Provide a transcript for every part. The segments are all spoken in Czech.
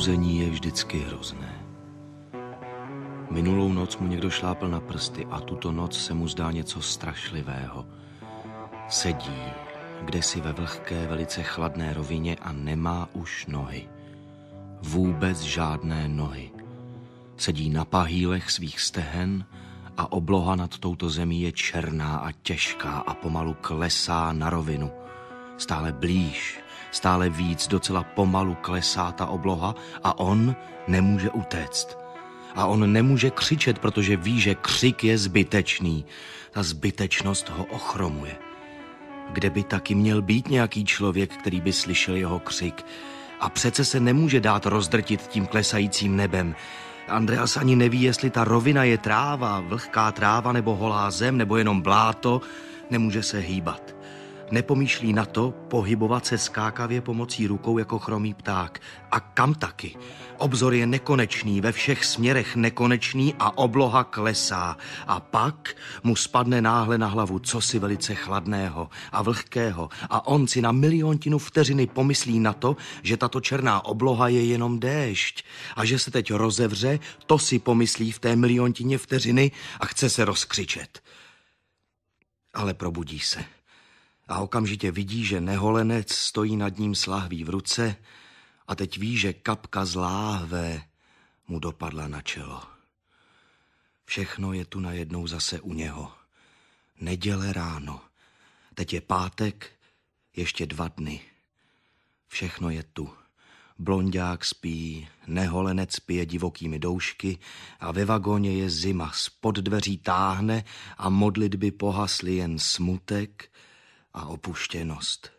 probuzení je vždycky hrozné. Minulou noc mu někdo šlápl na prsty a tuto noc se mu zdá něco strašlivého. Sedí, kde si ve vlhké, velice chladné rovině a nemá už nohy. Vůbec žádné nohy. Sedí na pahýlech svých stehen a obloha nad touto zemí je černá a těžká a pomalu klesá na rovinu. Stále blíž Stále víc docela pomalu klesá ta obloha a on nemůže utéct. A on nemůže křičet, protože ví, že křik je zbytečný. Ta zbytečnost ho ochromuje. Kde by taky měl být nějaký člověk, který by slyšel jeho křik? A přece se nemůže dát rozdrtit tím klesajícím nebem. Andreas ani neví, jestli ta rovina je tráva, vlhká tráva nebo holá zem, nebo jenom bláto, nemůže se hýbat nepomýšlí na to pohybovat se skákavě pomocí rukou jako chromý pták. A kam taky? Obzor je nekonečný, ve všech směrech nekonečný a obloha klesá. A pak mu spadne náhle na hlavu cosi velice chladného a vlhkého a on si na miliontinu vteřiny pomyslí na to, že tato černá obloha je jenom déšť a že se teď rozevře, to si pomyslí v té miliontině vteřiny a chce se rozkřičet. Ale probudí se a okamžitě vidí, že neholenec stojí nad ním s lahví v ruce a teď ví, že kapka z láhve mu dopadla na čelo. Všechno je tu najednou zase u něho. Neděle ráno. Teď je pátek, ještě dva dny. Všechno je tu. Blondák spí, neholenec pije divokými doušky a ve vagóně je zima. Spod dveří táhne a modlitby pohasly jen smutek a opuštěnost.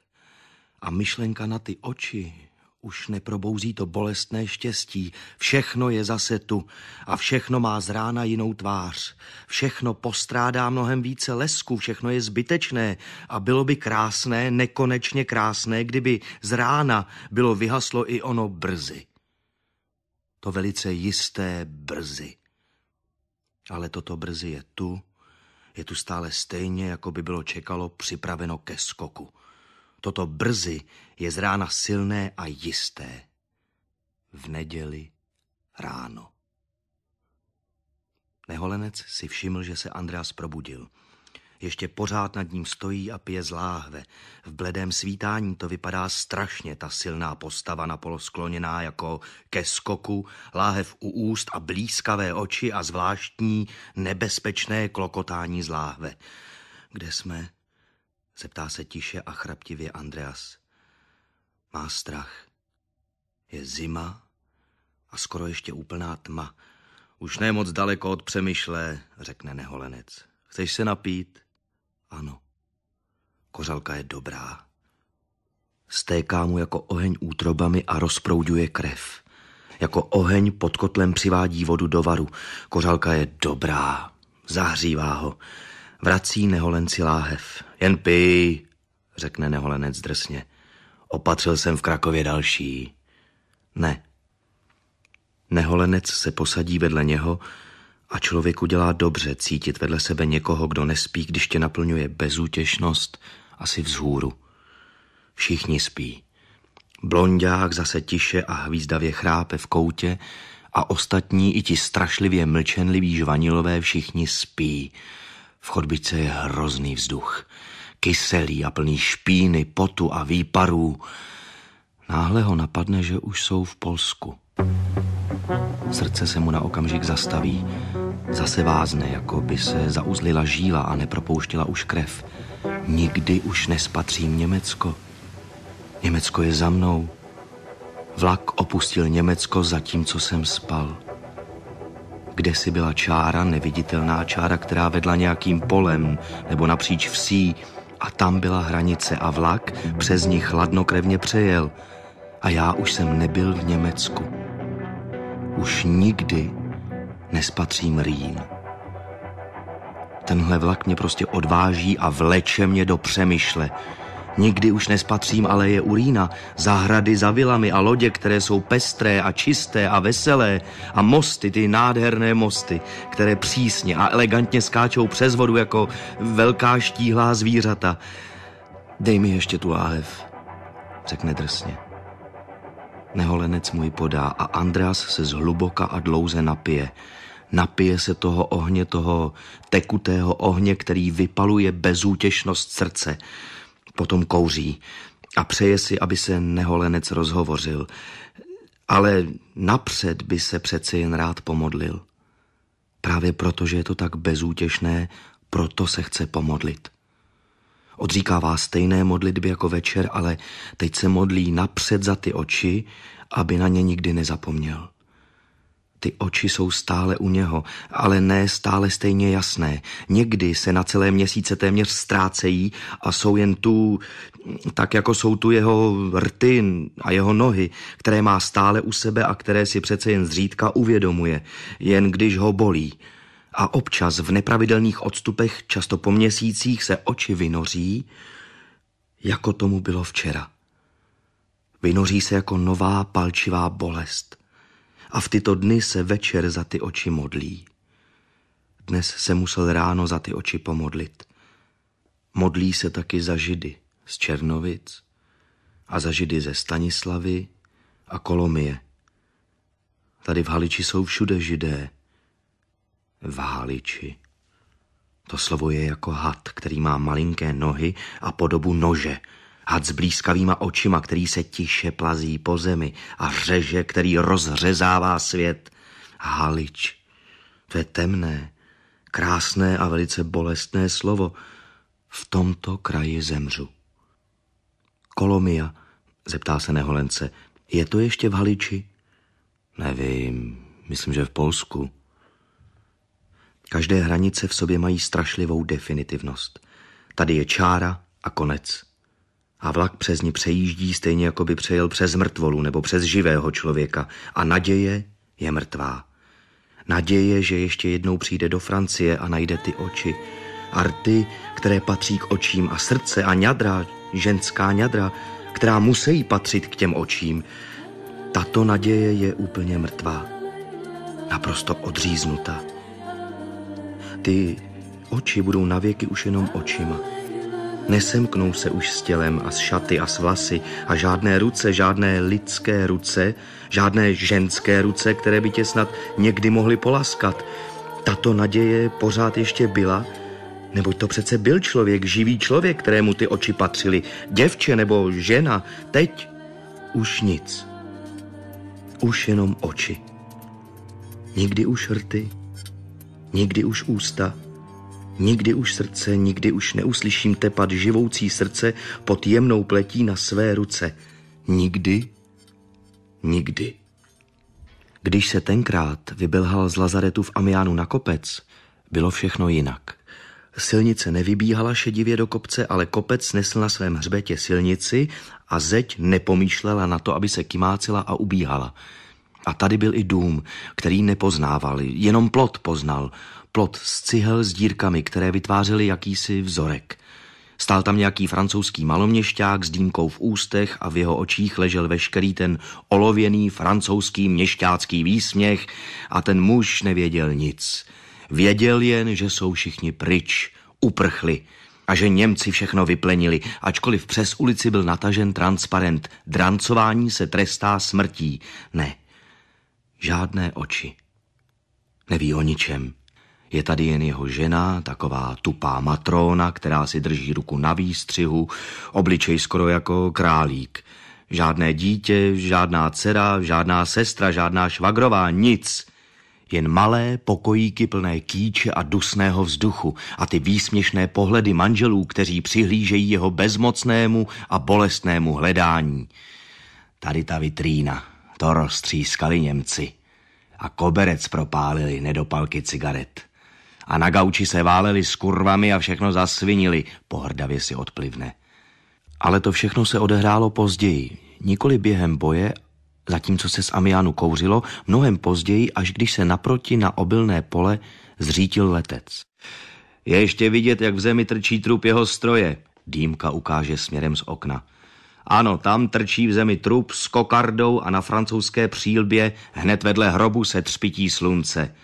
A myšlenka na ty oči už neprobouzí to bolestné štěstí. Všechno je zase tu a všechno má z rána jinou tvář. Všechno postrádá mnohem více lesku, všechno je zbytečné a bylo by krásné, nekonečně krásné, kdyby z rána bylo vyhaslo i ono brzy. To velice jisté brzy. Ale toto brzy je tu je tu stále stejně, jako by bylo čekalo, připraveno ke skoku. Toto brzy je z rána silné a jisté. V neděli ráno. Neholenec si všiml, že se Andreas probudil – ještě pořád nad ním stojí a pije z láhve. V bledém svítání to vypadá strašně, ta silná postava na skloněná jako ke skoku, láhev u úst a blízkavé oči a zvláštní nebezpečné klokotání z láhve. Kde jsme? Zeptá se tiše a chraptivě Andreas. Má strach. Je zima a skoro ještě úplná tma. Už ne moc daleko od přemýšle, řekne neholenec. Chceš se napít? Ano, kořalka je dobrá. Stéká mu jako oheň útrobami a rozprouduje krev. Jako oheň pod kotlem přivádí vodu do varu. Kořalka je dobrá, zahřívá ho. Vrací neholenci láhev. Jen pij, řekne neholenec drsně. Opatřil jsem v Krakově další. Ne. Neholenec se posadí vedle něho, a člověku dělá dobře cítit vedle sebe někoho, kdo nespí, když tě naplňuje bezútěšnost asi vzhůru. Všichni spí. Blondák zase tiše a hvízdavě chrápe v koutě a ostatní i ti strašlivě mlčenliví žvanilové všichni spí. V chodbice je hrozný vzduch. Kyselý a plný špíny, potu a výparů. Náhle ho napadne, že už jsou v Polsku. Srdce se mu na okamžik zastaví Zase vázne, jako by se zauzlila žíla a nepropouštila už krev. Nikdy už nespatřím Německo. Německo je za mnou. Vlak opustil Německo, zatímco jsem spal. Kde si byla čára, neviditelná čára, která vedla nějakým polem nebo napříč vsí, a tam byla hranice a vlak přes ní chladnokrevně přejel. A já už jsem nebyl v Německu. Už nikdy nespatřím Rýn. Tenhle vlak mě prostě odváží a vleče mě do přemýšle. Nikdy už nespatřím ale je urína, zahrady za vilami a lodě, které jsou pestré a čisté a veselé a mosty, ty nádherné mosty, které přísně a elegantně skáčou přes vodu jako velká štíhlá zvířata. Dej mi ještě tu láhev, řekne drsně. Neholenec mu ji podá a Andreas se zhluboka a dlouze napije – napije se toho ohně, toho tekutého ohně, který vypaluje bezútěšnost srdce. Potom kouří a přeje si, aby se neholenec rozhovořil. Ale napřed by se přeci jen rád pomodlil. Právě proto, že je to tak bezútěšné, proto se chce pomodlit. Odříkává stejné modlitby jako večer, ale teď se modlí napřed za ty oči, aby na ně nikdy nezapomněl. Ty oči jsou stále u něho, ale ne stále stejně jasné. Někdy se na celé měsíce téměř ztrácejí a jsou jen tu, tak jako jsou tu jeho rty a jeho nohy, které má stále u sebe a které si přece jen zřídka uvědomuje, jen když ho bolí. A občas v nepravidelných odstupech, často po měsících, se oči vynoří, jako tomu bylo včera. Vynoří se jako nová palčivá bolest – a v tyto dny se večer za ty oči modlí. Dnes se musel ráno za ty oči pomodlit. Modlí se taky za Židy z Černovic a za Židy ze Stanislavy a Kolomie. Tady v Haliči jsou všude Židé. V Haliči. To slovo je jako had, který má malinké nohy a podobu nože had s blízkavýma očima, který se tiše plazí po zemi a řeže, který rozřezává svět. Halič, to je temné, krásné a velice bolestné slovo. V tomto kraji zemřu. Kolomia, zeptá se neholence, je to ještě v Haliči? Nevím, myslím, že v Polsku. Každé hranice v sobě mají strašlivou definitivnost. Tady je čára a konec a vlak přes ní přejíždí stejně, jako by přejel přes mrtvolu nebo přes živého člověka a naděje je mrtvá. Naděje, že ještě jednou přijde do Francie a najde ty oči. A rty, které patří k očím a srdce a ňadra, ženská ňadra, která musí patřit k těm očím. Tato naděje je úplně mrtvá. Naprosto odříznuta. Ty oči budou navěky už jenom očima nesemknou se už s tělem a s šaty a s vlasy a žádné ruce, žádné lidské ruce, žádné ženské ruce, které by tě snad někdy mohly polaskat. Tato naděje pořád ještě byla, Neboť to přece byl člověk, živý člověk, kterému ty oči patřily. Děvče nebo žena, teď už nic. Už jenom oči. Nikdy už rty, nikdy už ústa, Nikdy už srdce, nikdy už neuslyším tepat živoucí srdce pod jemnou pletí na své ruce. Nikdy, nikdy. Když se tenkrát vybelhal z Lazaretu v Amiánu na kopec, bylo všechno jinak. Silnice nevybíhala šedivě do kopce, ale kopec nesl na svém hřbetě silnici a zeď nepomýšlela na to, aby se kymácila a ubíhala. A tady byl i dům, který nepoznával, jenom plot poznal plot z cihel s dírkami, které vytvářely jakýsi vzorek. Stál tam nějaký francouzský maloměšťák s dýmkou v ústech a v jeho očích ležel veškerý ten olověný francouzský měšťácký výsměch a ten muž nevěděl nic. Věděl jen, že jsou všichni pryč, uprchli a že Němci všechno vyplenili, ačkoliv přes ulici byl natažen transparent. Drancování se trestá smrtí. Ne, žádné oči. Neví o ničem. Je tady jen jeho žena, taková tupá matrona, která si drží ruku na výstřihu, obličej skoro jako králík. Žádné dítě, žádná dcera, žádná sestra, žádná švagrová, nic. Jen malé pokojíky plné kýče a dusného vzduchu a ty výsměšné pohledy manželů, kteří přihlížejí jeho bezmocnému a bolestnému hledání. Tady ta vitrína, to roztřískali Němci a koberec propálili nedopalky cigaret a na gauči se váleli s kurvami a všechno zasvinili, pohrdavě si odplivne. Ale to všechno se odehrálo později, nikoli během boje, zatímco se z Amiánu kouřilo, mnohem později, až když se naproti na obilné pole zřítil letec. Je ještě vidět, jak v zemi trčí trup jeho stroje, dýmka ukáže směrem z okna. Ano, tam trčí v zemi trup s kokardou a na francouzské přílbě hned vedle hrobu se třpití slunce.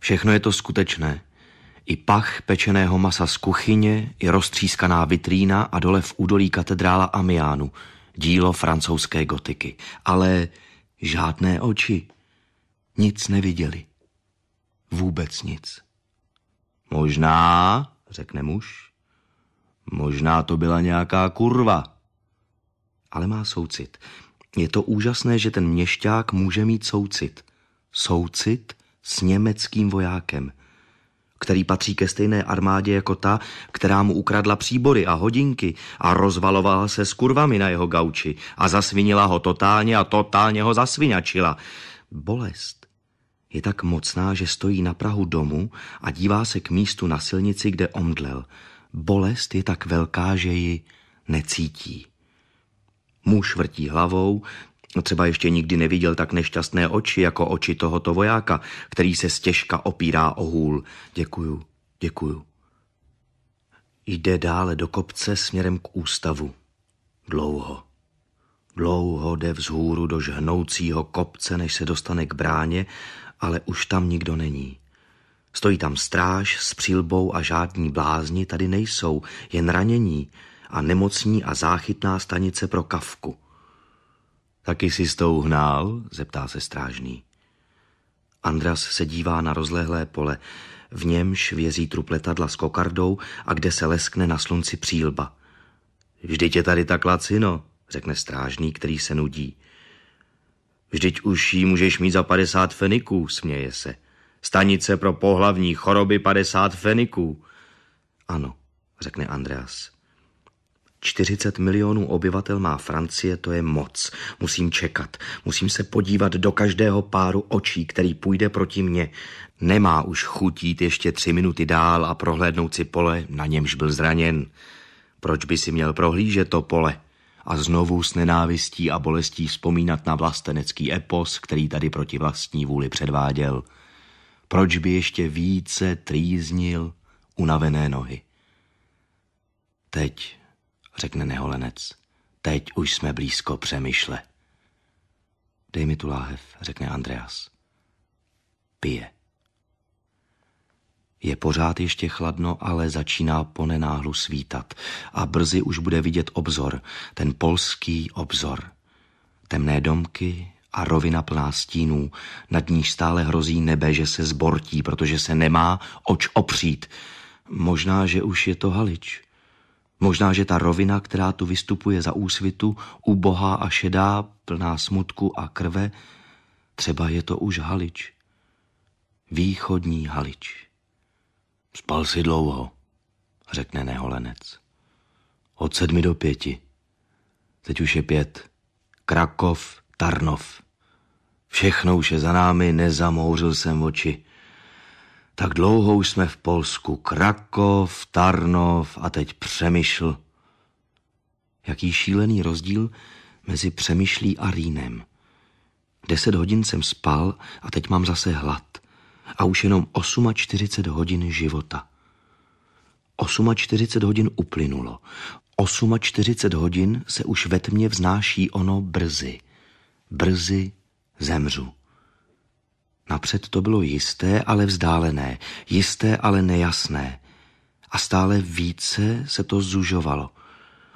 Všechno je to skutečné. I pach pečeného masa z kuchyně, i roztřískaná vitrína a dole v údolí katedrála Amiánu, dílo francouzské gotiky. Ale žádné oči. Nic neviděli. Vůbec nic. Možná, řekne muž, možná to byla nějaká kurva. Ale má soucit. Je to úžasné, že ten měšťák může mít soucit. Soucit s německým vojákem který patří ke stejné armádě jako ta, která mu ukradla příbory a hodinky a rozvalovala se s kurvami na jeho gauči a zasvinila ho totálně a totálně ho zasvinačila. Bolest je tak mocná, že stojí na prahu domu a dívá se k místu na silnici, kde omdlel. Bolest je tak velká, že ji necítí. Muž vrtí hlavou, No třeba ještě nikdy neviděl tak nešťastné oči jako oči tohoto vojáka, který se stěžka opírá o hůl. Děkuju, děkuju. Jde dále do kopce směrem k ústavu. Dlouho. Dlouho jde vzhůru do žhnoucího kopce, než se dostane k bráně, ale už tam nikdo není. Stojí tam stráž s přilbou a žádní blázni tady nejsou, jen ranění a nemocní a záchytná stanice pro kavku. Taky si s tou hnál? zeptá se strážný. Andras se dívá na rozlehlé pole, v němž vězí trup letadla s kokardou a kde se leskne na slunci přílba. Vždyť je tady tak lacino, řekne strážný, který se nudí. Vždyť už jí můžeš mít za padesát feniků, směje se. Stanice pro pohlavní choroby padesát feniků. Ano, řekne Andreas. 40 milionů obyvatel má Francie, to je moc. Musím čekat. Musím se podívat do každého páru očí, který půjde proti mně. Nemá už chutít ještě tři minuty dál a prohlédnout si pole, na němž byl zraněn. Proč by si měl prohlížet to pole? A znovu s nenávistí a bolestí vzpomínat na vlastenecký epos, který tady proti vlastní vůli předváděl. Proč by ještě více trýznil unavené nohy? Teď řekne neholenec. Teď už jsme blízko přemýšle. Dej mi tu láhev, řekne Andreas. Pije. Je pořád ještě chladno, ale začíná ponenáhlu svítat a brzy už bude vidět obzor, ten polský obzor. Temné domky a rovina plná stínů, nad níž stále hrozí nebe, že se zbortí, protože se nemá oč opřít. Možná, že už je to halič. Možná, že ta rovina, která tu vystupuje za úsvitu, ubohá a šedá, plná smutku a krve, třeba je to už halič. Východní halič. Spal si dlouho, řekne neholenec. Od sedmi do pěti. Teď už je pět. Krakov, Tarnov. Všechno už je za námi, nezamouřil jsem oči. Tak dlouho už jsme v Polsku. Krakov, Tarnov a teď Přemyšl. Jaký šílený rozdíl mezi Přemyšlí a Rýnem. Deset hodin jsem spal a teď mám zase hlad. A už jenom 48 hodin života. 48 hodin uplynulo. 48 hodin se už ve tmě vznáší ono brzy. Brzy zemřu. Napřed to bylo jisté, ale vzdálené, jisté, ale nejasné. A stále více se to zužovalo.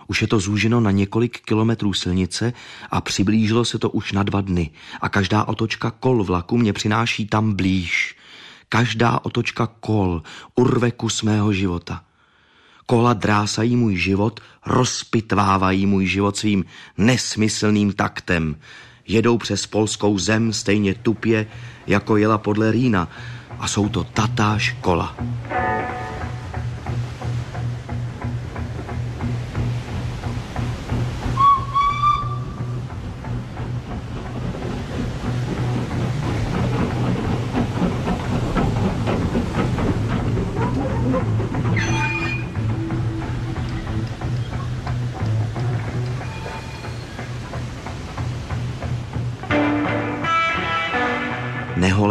Už je to zúženo na několik kilometrů silnice a přiblížilo se to už na dva dny. A každá otočka kol vlaku mě přináší tam blíž. Každá otočka kol urve kus mého života. Kola drásají můj život, rozpitvávají můj život svým nesmyslným taktem. Jedou přes polskou zem stejně tupě, jako jela podle Rýna. A jsou to tatáž kola.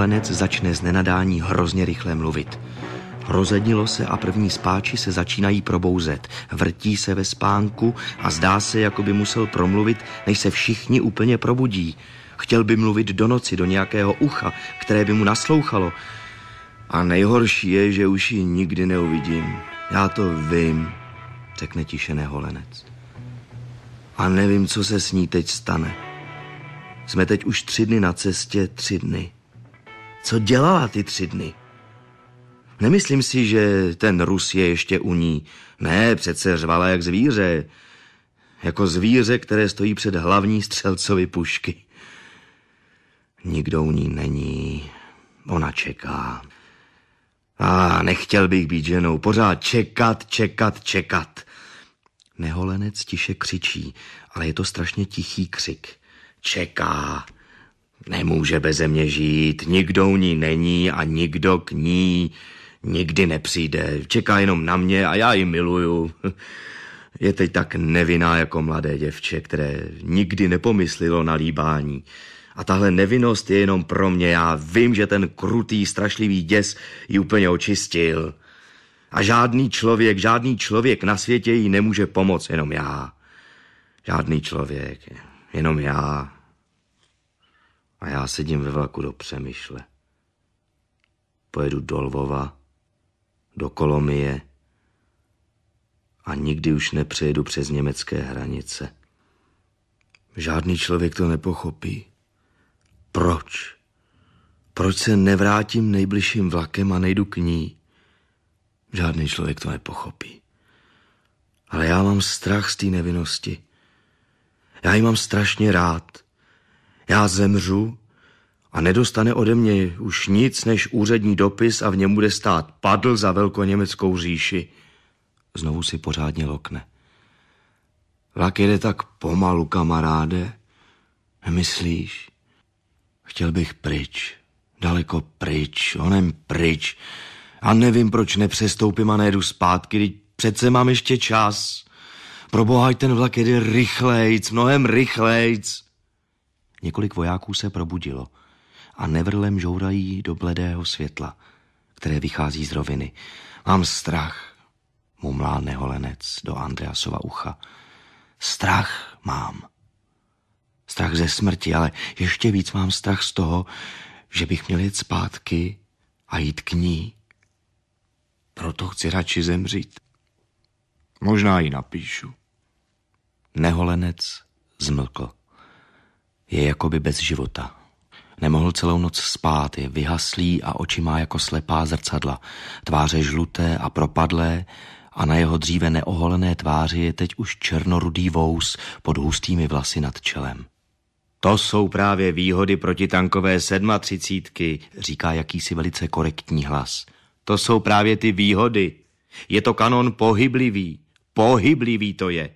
Mládenec začne z nenadání hrozně rychle mluvit. Rozednilo se a první spáči se začínají probouzet. Vrtí se ve spánku a zdá se, jako by musel promluvit, než se všichni úplně probudí. Chtěl by mluvit do noci, do nějakého ucha, které by mu naslouchalo. A nejhorší je, že už ji nikdy neuvidím. Já to vím, řekne tiše neholenec. A nevím, co se s ní teď stane. Jsme teď už tři dny na cestě, tři dny co dělala ty tři dny. Nemyslím si, že ten Rus je ještě u ní. Ne, přece řvala jak zvíře. Jako zvíře, které stojí před hlavní střelcovi pušky. Nikdo u ní není. Ona čeká. A ah, nechtěl bych být ženou. Pořád čekat, čekat, čekat. Neholenec tiše křičí, ale je to strašně tichý křik. Čeká. Nemůže beze mě žít, nikdo u ní není a nikdo k ní nikdy nepřijde. Čeká jenom na mě a já ji miluju. Je teď tak nevinná jako mladé děvče, které nikdy nepomyslilo na líbání. A tahle nevinnost je jenom pro mě. Já vím, že ten krutý, strašlivý děs ji úplně očistil. A žádný člověk, žádný člověk na světě jí nemůže pomoct, jenom já. Žádný člověk, jenom já. A já sedím ve vlaku do Přemyšle. Pojedu do Lvova, do Kolomie a nikdy už nepřejedu přes německé hranice. Žádný člověk to nepochopí. Proč? Proč se nevrátím nejbližším vlakem a nejdu k ní? Žádný člověk to nepochopí. Ale já mám strach z té nevinnosti. Já ji mám strašně rád. Já zemřu a nedostane ode mě už nic než úřední dopis a v něm bude stát padl za velkoněmeckou říši. Znovu si pořádně lokne. Vlak jede tak pomalu, kamaráde. Nemyslíš? Chtěl bych pryč, daleko pryč, onem pryč. A nevím, proč nepřestoupím a nejedu zpátky, když přece mám ještě čas. Probohaj ten vlak jede rychlejc, mnohem rychlejc. Několik vojáků se probudilo – a nevrlem žourají do bledého světla, které vychází z roviny. Mám strach, mumlá neholenec do Andreasova ucha. Strach mám. Strach ze smrti, ale ještě víc mám strach z toho, že bych měl jít zpátky a jít k ní. Proto chci radši zemřít. Možná ji napíšu. Neholenec zmlkl. Je jakoby bez života. Nemohl celou noc spát, je vyhaslý a oči má jako slepá zrcadla. Tváře žluté a propadlé a na jeho dříve neoholené tváři je teď už černorudý vous pod hustými vlasy nad čelem. To jsou právě výhody protitankové sedmatřicítky, říká jakýsi velice korektní hlas. To jsou právě ty výhody. Je to kanon pohyblivý. Pohyblivý to je.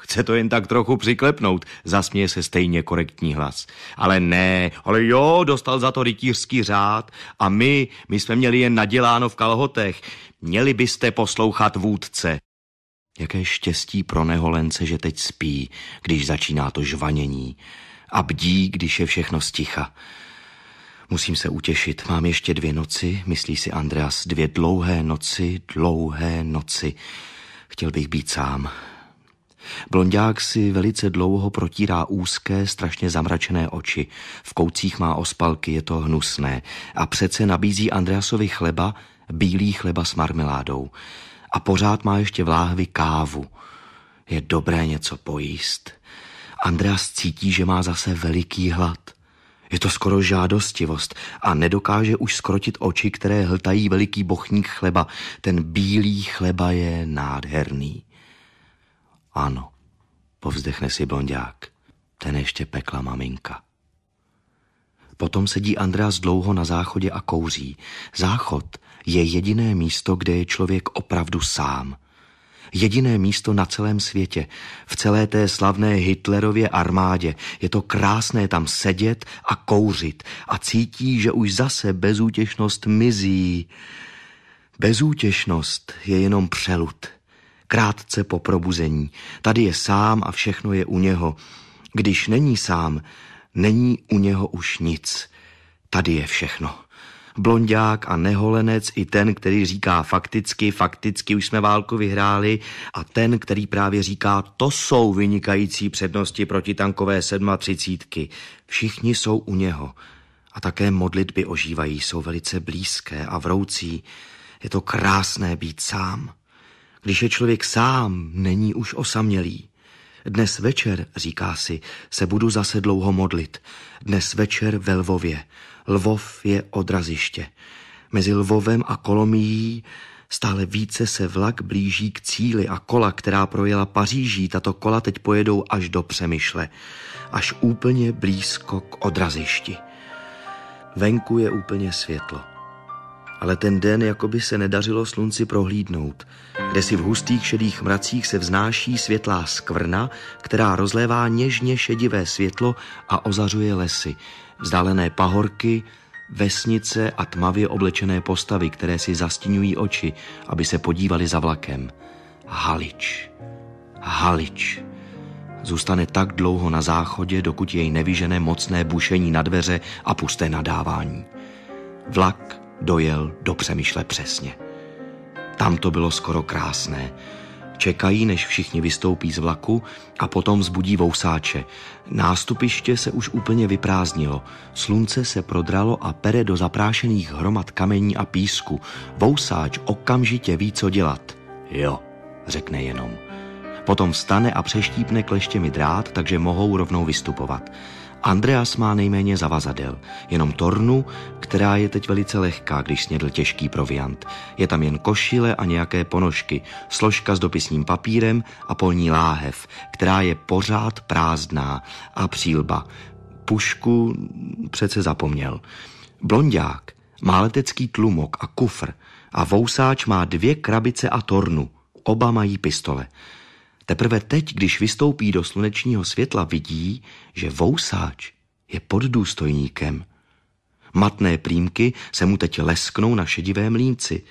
Chce to jen tak trochu přiklepnout, zasměje se stejně korektní hlas. Ale ne, ale jo, dostal za to rytířský řád a my, my jsme měli jen naděláno v kalhotech. Měli byste poslouchat vůdce. Jaké štěstí pro neholence, že teď spí, když začíná to žvanění. A bdí, když je všechno sticha. Musím se utěšit, mám ještě dvě noci, myslí si Andreas, dvě dlouhé noci, dlouhé noci. Chtěl bych být sám, Blondák si velice dlouho protírá úzké, strašně zamračené oči. V koucích má ospalky, je to hnusné. A přece nabízí Andreasovi chleba, bílý chleba s marmeládou. A pořád má ještě v láhvi kávu. Je dobré něco pojíst. Andreas cítí, že má zase veliký hlad. Je to skoro žádostivost a nedokáže už skrotit oči, které hltají veliký bochník chleba. Ten bílý chleba je nádherný. Ano, povzdechne si blondák. Ten ještě pekla maminka. Potom sedí Andreas dlouho na záchodě a kouří. Záchod je jediné místo, kde je člověk opravdu sám. Jediné místo na celém světě, v celé té slavné Hitlerově armádě. Je to krásné tam sedět a kouřit a cítí, že už zase bezútěšnost mizí. Bezútěšnost je jenom přelud krátce po probuzení. Tady je sám a všechno je u něho. Když není sám, není u něho už nic. Tady je všechno. Blondák a neholenec i ten, který říká fakticky, fakticky už jsme válku vyhráli a ten, který právě říká, to jsou vynikající přednosti protitankové sedmatřicítky. Všichni jsou u něho. A také modlitby ožívají, jsou velice blízké a vroucí. Je to krásné být sám. Když je člověk sám, není už osamělý. Dnes večer, říká si, se budu zase dlouho modlit. Dnes večer ve Lvově. Lvov je odraziště. Mezi Lvovem a Kolomíjí Stále více se vlak blíží k cíli a kola, která projela Paříží, tato kola teď pojedou až do Přemyšle, až úplně blízko k odrazišti. Venku je úplně světlo ale ten den jakoby se nedařilo slunci prohlídnout. Kde si v hustých šedých mracích se vznáší světlá skvrna, která rozlévá něžně šedivé světlo a ozařuje lesy, vzdálené pahorky, vesnice a tmavě oblečené postavy, které si zastínují oči, aby se podívali za vlakem. Halič. Halič. Zůstane tak dlouho na záchodě, dokud jej nevyžene mocné bušení na dveře a pusté nadávání. Vlak dojel do Přemýšle přesně. Tam to bylo skoro krásné. Čekají, než všichni vystoupí z vlaku a potom zbudí vousáče. Nástupiště se už úplně vyprázdnilo. Slunce se prodralo a pere do zaprášených hromad kamení a písku. Vousáč okamžitě ví, co dělat. Jo, řekne jenom. Potom vstane a přeštípne kleštěmi drát, takže mohou rovnou vystupovat. Andreas má nejméně zavazadel, jenom tornu, která je teď velice lehká, když snědl těžký proviant. Je tam jen košile a nějaké ponožky, složka s dopisním papírem a polní láhev, která je pořád prázdná a přílba. Pušku přece zapomněl. Blondiák. má letecký tlumok a kufr a vousáč má dvě krabice a tornu. Oba mají pistole. Teprve teď, když vystoupí do slunečního světla, vidí, že vousáč je pod důstojníkem. Matné plímky se mu teď lesknou na šedivé mlínci.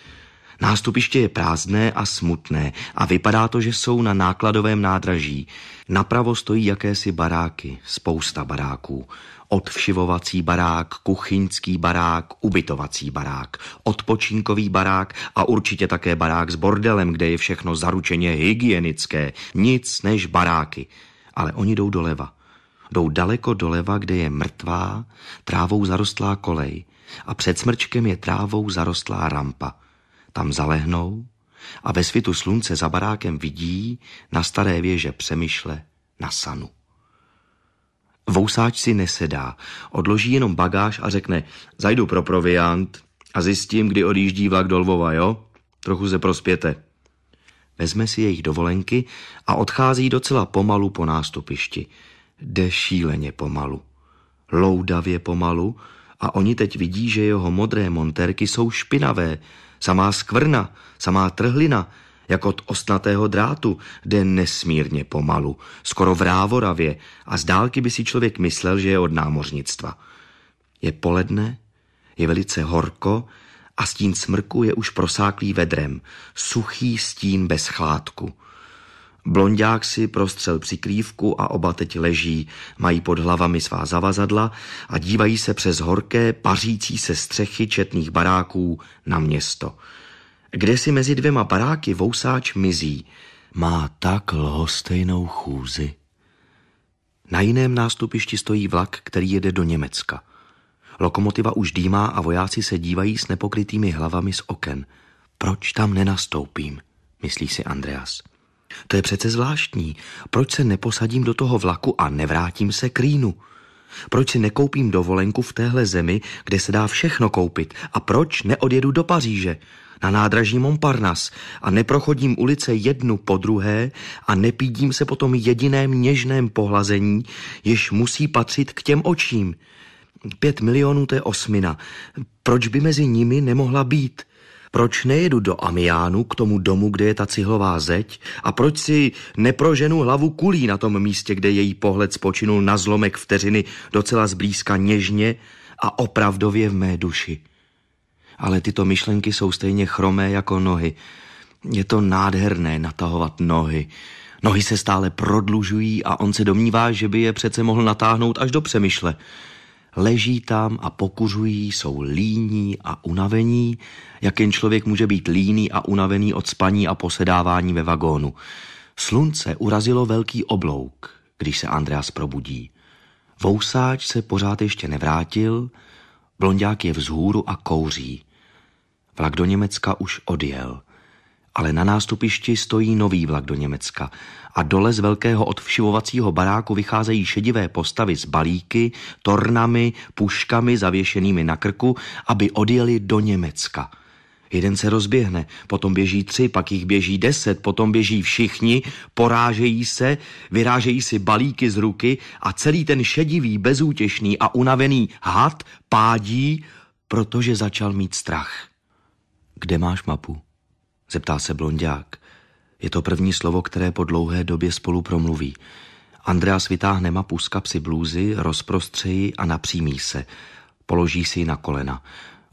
Nástupiště je prázdné a smutné a vypadá to, že jsou na nákladovém nádraží. Napravo stojí jakési baráky, spousta baráků odvšivovací barák, kuchyňský barák, ubytovací barák, odpočinkový barák a určitě také barák s bordelem, kde je všechno zaručeně hygienické, nic než baráky. Ale oni jdou doleva. Jdou daleko doleva, kde je mrtvá, trávou zarostlá kolej a před smrčkem je trávou zarostlá rampa. Tam zalehnou a ve svitu slunce za barákem vidí na staré věže přemýšle na sanu. Vousáč si nesedá, odloží jenom bagáž a řekne, zajdu pro proviant a zjistím, kdy odjíždí vlak do Lvova, jo? Trochu se prospěte. Vezme si jejich dovolenky a odchází docela pomalu po nástupišti. Jde šíleně pomalu. Loudavě pomalu a oni teď vidí, že jeho modré monterky jsou špinavé. Samá skvrna, samá trhlina – jak od ostnatého drátu, jde nesmírně pomalu, skoro v rávoravě a z dálky by si člověk myslel, že je od námořnictva. Je poledne, je velice horko a stín smrku je už prosáklý vedrem, suchý stín bez chládku. Blondák si prostřel přikrývku a oba teď leží, mají pod hlavami svá zavazadla a dívají se přes horké, pařící se střechy četných baráků na město – kde si mezi dvěma baráky vousáč mizí. Má tak lhostejnou chůzi. Na jiném nástupišti stojí vlak, který jede do Německa. Lokomotiva už dýmá a vojáci se dívají s nepokrytými hlavami z oken. Proč tam nenastoupím, myslí si Andreas. To je přece zvláštní. Proč se neposadím do toho vlaku a nevrátím se k Rýnu? Proč si nekoupím dovolenku v téhle zemi, kde se dá všechno koupit? A proč neodjedu do Paříže? na nádraží Montparnasse a neprochodím ulice jednu po druhé a nepídím se po tom jediném něžném pohlazení, jež musí patřit k těm očím. Pět milionů to je osmina. Proč by mezi nimi nemohla být? Proč nejedu do Amiánu, k tomu domu, kde je ta cihlová zeď? A proč si neproženu hlavu kulí na tom místě, kde její pohled spočinul na zlomek vteřiny docela zblízka něžně a opravdově v mé duši? ale tyto myšlenky jsou stejně chromé jako nohy. Je to nádherné natahovat nohy. Nohy se stále prodlužují a on se domnívá, že by je přece mohl natáhnout až do přemýšle. Leží tam a pokuřují, jsou líní a unavení, jak jen člověk může být líný a unavený od spaní a posedávání ve vagónu. Slunce urazilo velký oblouk, když se Andreas probudí. Vousáč se pořád ještě nevrátil, blondiák je vzhůru a kouří. Vlak do Německa už odjel. Ale na nástupišti stojí nový vlak do Německa a dole z velkého odvšivovacího baráku vycházejí šedivé postavy s balíky, tornami, puškami zavěšenými na krku, aby odjeli do Německa. Jeden se rozběhne, potom běží tři, pak jich běží deset, potom běží všichni, porážejí se, vyrážejí si balíky z ruky a celý ten šedivý, bezútěšný a unavený had pádí, protože začal mít strach. Kde máš mapu? Zeptá se blondiák. Je to první slovo, které po dlouhé době spolu promluví. Andreas vytáhne mapu z kapsy blůzy, rozprostřeji a napřímí se. Položí si ji na kolena.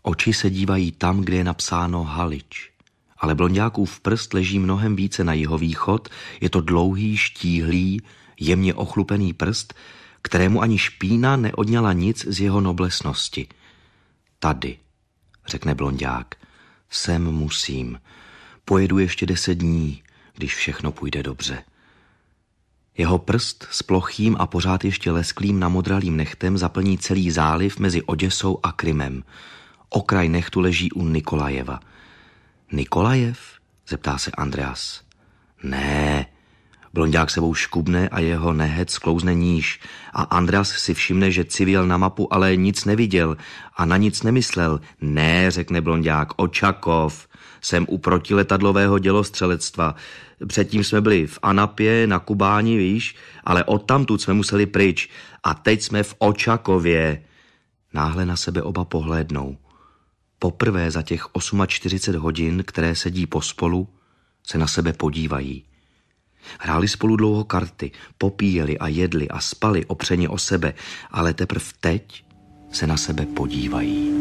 Oči se dívají tam, kde je napsáno Halič. Ale blondákův prst leží mnohem více na jeho východ. Je to dlouhý, štíhlý, jemně ochlupený prst, kterému ani špína neodňala nic z jeho noblesnosti. Tady, řekne blondiák. Sem musím. Pojedu ještě deset dní, když všechno půjde dobře. Jeho prst s plochým a pořád ještě lesklým namodralým nechtem zaplní celý záliv mezi Oděsou a Krymem. Okraj nechtu leží u Nikolajeva. Nikolajev? zeptá se Andreas. Ne, Blondák sebou škubne a jeho nehet sklouzne níž. A Andras si všimne, že civil na mapu ale nic neviděl a na nic nemyslel. Ne, řekne Blondák, Očakov. Jsem u protiletadlového dělostřelectva. Předtím jsme byli v Anapě, na Kubáni, víš, ale odtamtud jsme museli pryč. A teď jsme v Očakově. Náhle na sebe oba pohlédnou. Poprvé za těch 48 hodin, které sedí pospolu, se na sebe podívají. Hráli spolu dlouho karty, popíjeli a jedli a spali opřeně o sebe, ale teprve teď se na sebe podívají.